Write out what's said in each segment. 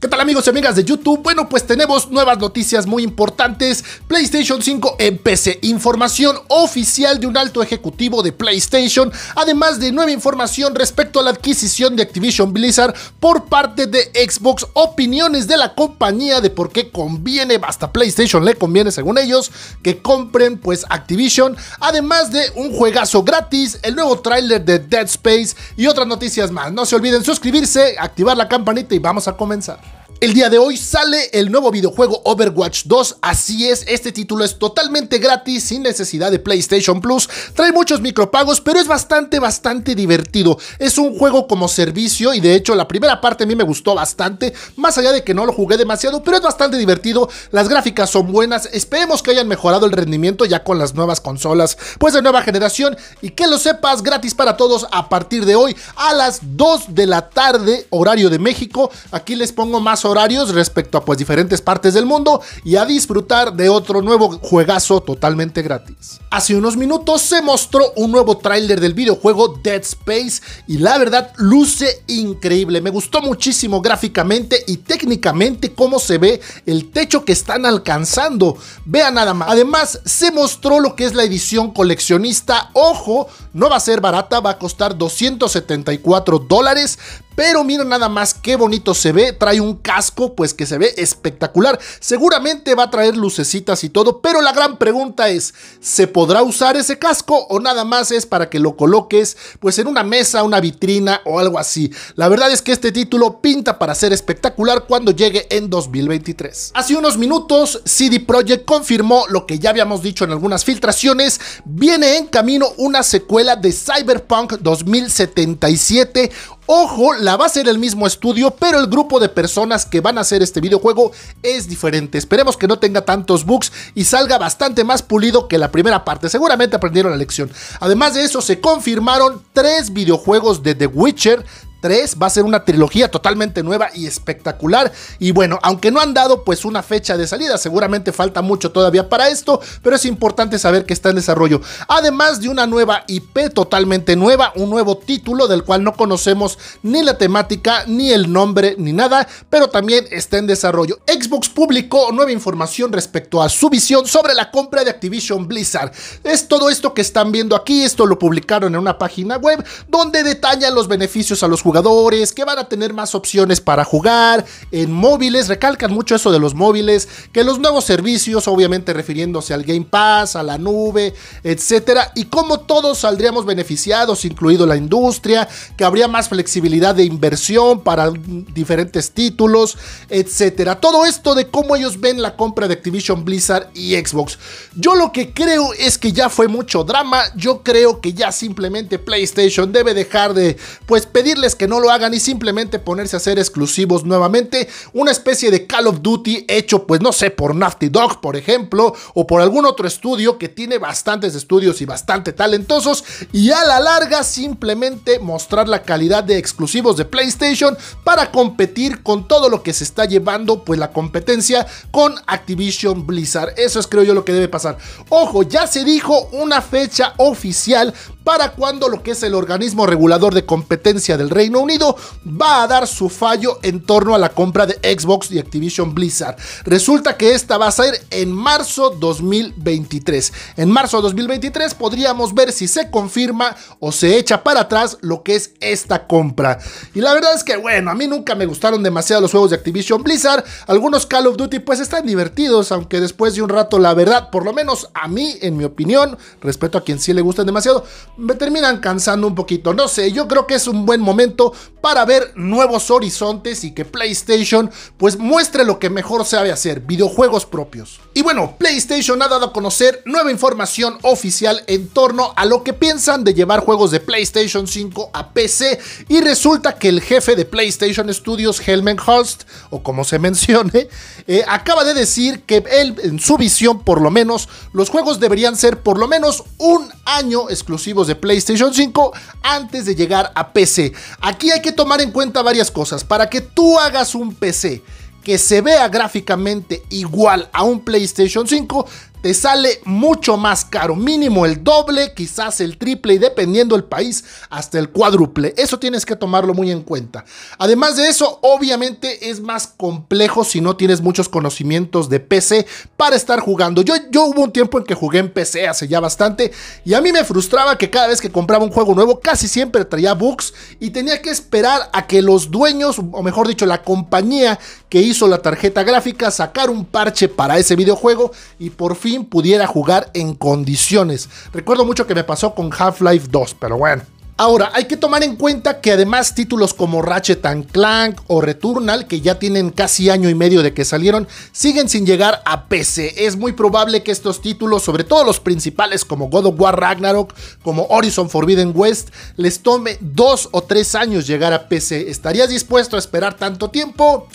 ¿Qué tal amigos y amigas de YouTube? Bueno, pues tenemos nuevas noticias muy importantes. PlayStation 5 en PC, información oficial de un alto ejecutivo de PlayStation, además de nueva información respecto a la adquisición de Activision Blizzard por parte de Xbox, opiniones de la compañía de por qué conviene, Basta PlayStation le conviene según ellos, que compren pues Activision, además de un juegazo gratis, el nuevo tráiler de Dead Space y otras noticias más. No se olviden suscribirse, activar la campanita y vamos a comenzar. El día de hoy sale el nuevo videojuego Overwatch 2, así es, este título es totalmente gratis, sin necesidad de PlayStation Plus, trae muchos micropagos, pero es bastante, bastante divertido. Es un juego como servicio y de hecho la primera parte a mí me gustó bastante, más allá de que no lo jugué demasiado, pero es bastante divertido, las gráficas son buenas, esperemos que hayan mejorado el rendimiento ya con las nuevas consolas, pues de nueva generación, y que lo sepas gratis para todos a partir de hoy a las 2 de la tarde, horario de México, aquí les pongo más o horarios respecto a pues diferentes partes del mundo y a disfrutar de otro nuevo juegazo totalmente gratis. Hace unos minutos se mostró un nuevo tráiler del videojuego Dead Space y la verdad luce increíble. Me gustó muchísimo gráficamente y técnicamente cómo se ve el techo que están alcanzando. Vean nada más. Además se mostró lo que es la edición coleccionista. Ojo, no va a ser barata, va a costar 274 dólares. Pero miren nada más qué bonito se ve. Trae un cable pues que se ve espectacular. Seguramente va a traer lucecitas y todo, pero la gran pregunta es, ¿se podrá usar ese casco o nada más es para que lo coloques pues en una mesa, una vitrina o algo así? La verdad es que este título pinta para ser espectacular cuando llegue en 2023. Hace unos minutos CD Projekt confirmó lo que ya habíamos dicho en algunas filtraciones, viene en camino una secuela de Cyberpunk 2077 Ojo, la va a ser el mismo estudio, pero el grupo de personas que van a hacer este videojuego es diferente. Esperemos que no tenga tantos bugs y salga bastante más pulido que la primera parte. Seguramente aprendieron la lección. Además de eso, se confirmaron tres videojuegos de The Witcher 3 va a ser una trilogía totalmente nueva y espectacular. Y bueno, aunque no han dado pues una fecha de salida, seguramente falta mucho todavía para esto, pero es importante saber que está en desarrollo. Además de una nueva IP totalmente nueva, un nuevo título del cual no conocemos ni la temática, ni el nombre, ni nada, pero también está en desarrollo. Xbox publicó nueva información respecto a su visión sobre la compra de Activision Blizzard. Es todo esto que están viendo aquí, esto lo publicaron en una página web donde detalla los beneficios a los jugadores jugadores, que van a tener más opciones para jugar en móviles, recalcan mucho eso de los móviles, que los nuevos servicios, obviamente refiriéndose al Game Pass, a la nube, etcétera, y cómo todos saldríamos beneficiados, incluido la industria, que habría más flexibilidad de inversión para diferentes títulos, etcétera. Todo esto de cómo ellos ven la compra de Activision Blizzard y Xbox. Yo lo que creo es que ya fue mucho drama, yo creo que ya simplemente PlayStation debe dejar de pues pedirles que no lo hagan y simplemente ponerse a hacer exclusivos nuevamente. Una especie de Call of Duty hecho, pues no sé, por Nafty Dog, por ejemplo, o por algún otro estudio que tiene bastantes estudios y bastante talentosos. Y a la larga, simplemente mostrar la calidad de exclusivos de PlayStation para competir con todo lo que se está llevando, pues la competencia con Activision Blizzard. Eso es, creo yo, lo que debe pasar. Ojo, ya se dijo una fecha oficial para cuando lo que es el organismo regulador de competencia del rey Unido va a dar su fallo en torno a la compra de Xbox y Activision Blizzard. Resulta que esta va a salir en marzo 2023. En marzo 2023 podríamos ver si se confirma o se echa para atrás lo que es esta compra. Y la verdad es que, bueno, a mí nunca me gustaron demasiado los juegos de Activision Blizzard. Algunos Call of Duty pues están divertidos, aunque después de un rato, la verdad, por lo menos a mí, en mi opinión, respeto a quien sí le gustan demasiado, me terminan cansando un poquito. No sé, yo creo que es un buen momento para ver nuevos horizontes y que PlayStation pues muestre lo que mejor sabe hacer, videojuegos propios. Y bueno, PlayStation ha dado a conocer nueva información oficial en torno a lo que piensan de llevar juegos de PlayStation 5 a PC y resulta que el jefe de PlayStation Studios, Helmen Host, o como se mencione, eh, acaba de decir que él, en su visión por lo menos, los juegos deberían ser por lo menos un año exclusivos de PlayStation 5 antes de llegar a PC. Aquí hay que tomar en cuenta varias cosas. Para que tú hagas un PC que se vea gráficamente igual a un PlayStation 5, te sale mucho más caro, mínimo el doble, quizás el triple y dependiendo el país hasta el cuádruple. Eso tienes que tomarlo muy en cuenta. Además de eso, obviamente es más complejo si no tienes muchos conocimientos de PC para estar jugando. Yo, yo hubo un tiempo en que jugué en PC hace ya bastante y a mí me frustraba que cada vez que compraba un juego nuevo casi siempre traía bugs y tenía que esperar a que los dueños, o mejor dicho, la compañía que hizo la tarjeta gráfica sacar un parche para ese videojuego y por fin pudiera jugar en condiciones. Recuerdo mucho que me pasó con Half-Life 2, pero bueno. Ahora, hay que tomar en cuenta que además títulos como Ratchet Clank o Returnal, que ya tienen casi año y medio de que salieron, siguen sin llegar a PC. Es muy probable que estos títulos, sobre todo los principales como God of War Ragnarok, como Horizon Forbidden West, les tome dos o tres años llegar a PC. ¿Estarías dispuesto a esperar tanto tiempo?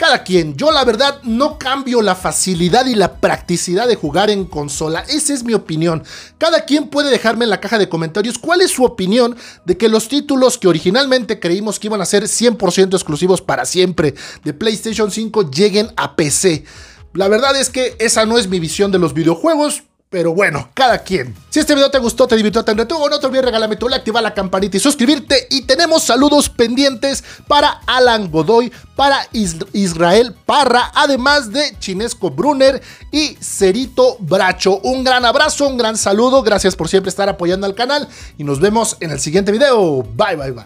cada quien. Yo la verdad no cambio la facilidad y la practicidad de jugar en consola. Esa es mi opinión. Cada quien puede dejarme en la caja de comentarios cuál es su opinión de que los títulos que originalmente creímos que iban a ser 100% exclusivos para siempre de PlayStation 5 lleguen a PC. La verdad es que esa no es mi visión de los videojuegos. Pero bueno, cada quien. Si este video te gustó, te divirtió, te entretuvo, no te olvides regalarme tu like, activar la campanita y suscribirte. Y tenemos saludos pendientes para Alan Godoy, para Israel Parra, además de Chinesco Brunner y Cerito Bracho. Un gran abrazo, un gran saludo. Gracias por siempre estar apoyando al canal y nos vemos en el siguiente video. Bye, bye, bye.